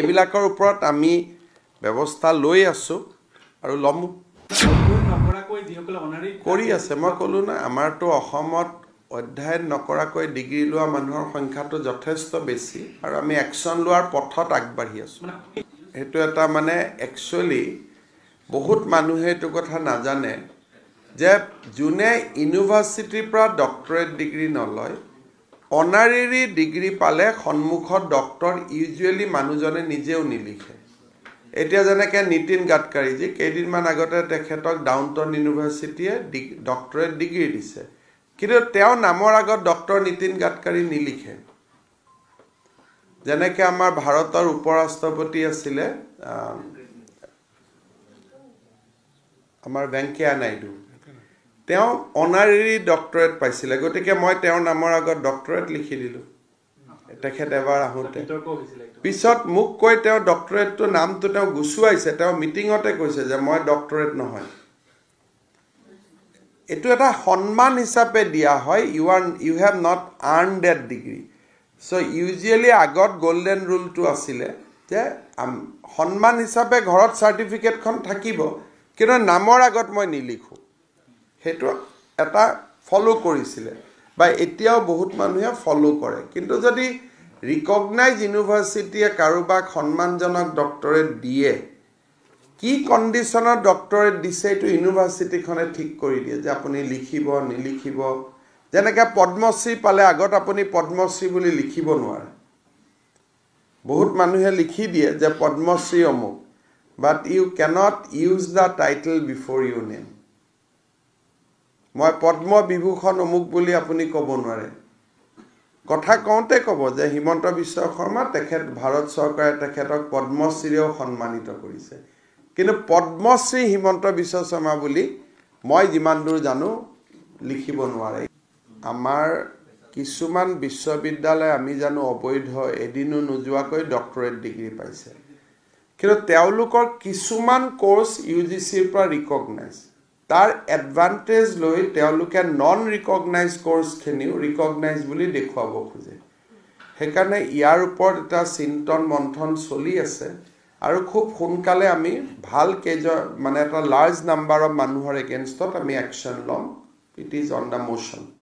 এইবিলাকৰ ওপৰত আমি ব্যৱস্থা লৈ আছোঁ আৰু ল'ম কৰি আছে মই ক'লো না আমাৰতো অসমত অধ্যয়ন নকৰাকৈ ডিগ্ৰী লোৱা মানুহৰ সংখ্যাটো যথেষ্ট বেছি আৰু আমি একশ্যন লোৱাৰ পথত আগবাঢ়ি আছোঁ সেইটো এটা মানে একচুৱেলি বহুত মানুহে এইটো কথা নাজানে যে যোনে ইউনিভাৰ্চিটিৰ পৰা ডক্টৰেট ডিগ্ৰী নলয় অনাৰেৰী ডিগ্ৰী পালে সন্মুখত ডক্তৰ ইউজুৱেলি মানুহজনে নিজেও নিলিখে এতিয়া যেনেকৈ নীতিন গাডকাৰীজী কেইদিনমান আগতে তেখেতক ডাউনটাউন ইউনিভাৰ্চিটিয়ে ডক্তৰেট ডিগ্ৰী দিছে কিন্তু তেওঁ নামৰ আগত ডক্টৰ নীতিন গাডকাৰী নিলিখে যেনেকৈ আমাৰ ভাৰতৰ উপ ৰাষ্ট্ৰপতি আছিলে আমাৰ ভেংকায়া নাইডু তেওঁ অনাৰেৰী ডক্টৰেট পাইছিলে গতিকে মই তেওঁৰ নামৰ আগত ডক্টৰেট লিখি দিলোঁ তেখেত এবাৰ আহোঁতে পিছত মোক কৈ তেওঁ ডক্টৰেটটো নামটো তেওঁ গুচুৱাইছে তেওঁ মিটিঙতে কৈছে যে মই ডক্টৰেট নহয় এইটো এটা সন্মান হিচাপে দিয়া হয় you are you have not earned that degree so' usually আগত গ'ল্ডেন ৰুলটো আছিলে যে সন্মান হিচাপে ঘৰত চাৰ্টিফিকেটখন থাকিব কিন্তু নামৰ আগত মই নিলিখোঁ সেইটো এটা ফ'ল' কৰিছিলে বা এতিয়াও বহুত মানুহে ফ'ল' কৰে কিন্তু যদি ৰিকগনাইজ ইউনিভাৰ্চিটিয়ে কাৰোবাক সন্মানজনক ডক্টৰেট দিয়ে কি কণ্ডিশ্যনত ডক্টৰেট দিছে এইটো ইউনিভাৰ্চিটিখনে ঠিক কৰি দিয়ে যে আপুনি লিখিব নিলিখিব যেনেকৈ পদ্মশ্ৰী পালে আগত আপুনি পদ্মশ্ৰী বুলি লিখিব নোৱাৰে বহুত মানুহে লিখি দিয়ে যে পদ্মশ্ৰী অমুক but you cannot use the title before you name মই পদ্মবিভূষণ অমুক বুলি আপুনি ক'ব নোৱাৰে কথা কওঁতে ক'ব যে হিমন্ত বিশ্ব শৰ্মা তেখেত ভাৰত চৰকাৰে তেখেতক পদ্মশ্ৰীৰেও সন্মানিত কৰিছে কিন্তু পদ্মশ্ৰী হিমন্ত বিশ্ব শৰ্মা বুলি মই যিমান দূৰ জানো লিখিব নোৱাৰে আমাৰ কিছুমান বিশ্ববিদ্যালয় আমি জানো অবৈধ এদিনো নোযোৱাকৈ ডক্টৰেট ডিগ্ৰী পাইছে কিন্তু তেওঁলোকৰ কিছুমান কৰ্চ ইউ জি চিৰ পৰা ৰিকগনাইজ তাৰ এডভান্টেজ লৈ তেওঁলোকে নন ৰিকগনাইজ কৰ্চখিনিও ৰিকগনাইজ বুলি দেখুৱাব খোজে সেইকাৰণে ইয়াৰ ওপৰত এটা চিন্তন মন্থন চলি আছে আৰু খুব সোনকালে আমি ভাল কেইজ মানে এটা লাৰ্জ নাম্বাৰ অফ মানুহৰ এগেইনষ্টত আমি একশ্যন ল'ম it is on the motion